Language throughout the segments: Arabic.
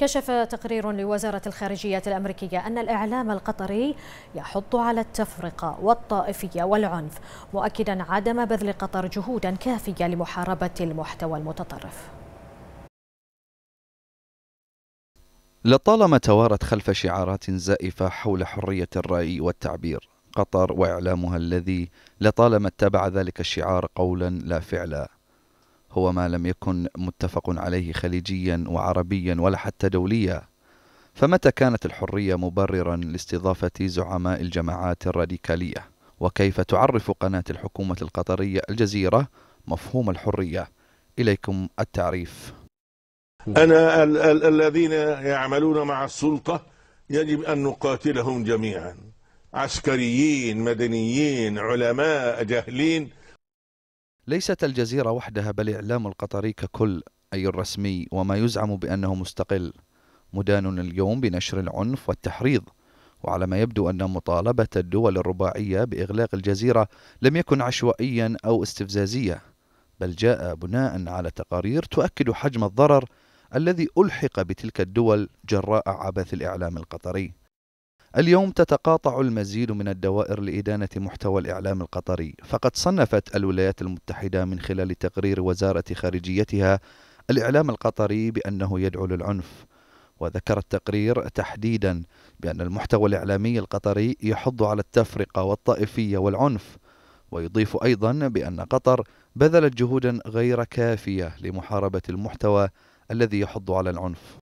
كشف تقرير لوزارة الخارجية الأمريكية أن الإعلام القطري يحض على التفرقة والطائفية والعنف مؤكدا عدم بذل قطر جهودا كافية لمحاربة المحتوى المتطرف لطالما توارت خلف شعارات زائفة حول حرية الرأي والتعبير قطر وإعلامها الذي لطالما اتبع ذلك الشعار قولا لا فعلا هو ما لم يكن متفق عليه خليجيا وعربيا ولا حتى دوليا فمتى كانت الحريه مبررا لاستضافه زعماء الجماعات الراديكاليه وكيف تعرف قناه الحكومه القطريه الجزيره مفهوم الحريه اليكم التعريف انا ال- ال- الذين يعملون مع السلطه يجب ان نقاتلهم جميعا عسكريين مدنيين علماء جاهلين ليست الجزيرة وحدها بل الإعلام القطري ككل أي الرسمي وما يزعم بأنه مستقل مدان اليوم بنشر العنف والتحريض وعلى ما يبدو أن مطالبة الدول الرباعية بإغلاق الجزيرة لم يكن عشوائيا أو استفزازية بل جاء بناء على تقارير تؤكد حجم الضرر الذي ألحق بتلك الدول جراء عبث الإعلام القطري اليوم تتقاطع المزيد من الدوائر لإدانة محتوى الإعلام القطري، فقد صنفت الولايات المتحدة من خلال تقرير وزارة خارجيتها الإعلام القطري بأنه يدعو للعنف، وذكر التقرير تحديدا بأن المحتوى الإعلامي القطري يحض على التفرقة والطائفية والعنف، ويضيف أيضا بأن قطر بذلت جهودا غير كافية لمحاربة المحتوى الذي يحض على العنف.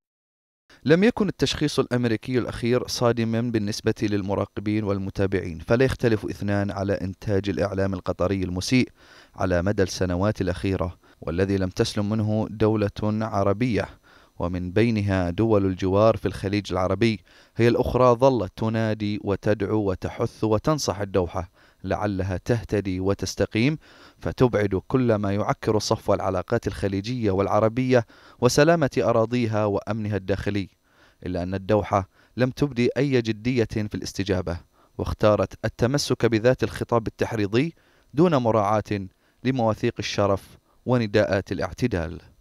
لم يكن التشخيص الامريكي الاخير صادما بالنسبه للمراقبين والمتابعين فلا يختلف اثنان على انتاج الاعلام القطري المسيء على مدى السنوات الاخيره والذي لم تسلم منه دوله عربيه ومن بينها دول الجوار في الخليج العربي هي الاخرى ظلت تنادي وتدعو وتحث وتنصح الدوحه لعلها تهتدي وتستقيم فتبعد كل ما يعكر صفو العلاقات الخليجية والعربية وسلامة أراضيها وأمنها الداخلي إلا أن الدوحة لم تبدي أي جدية في الاستجابة واختارت التمسك بذات الخطاب التحريضي دون مراعاة لمواثيق الشرف ونداءات الاعتدال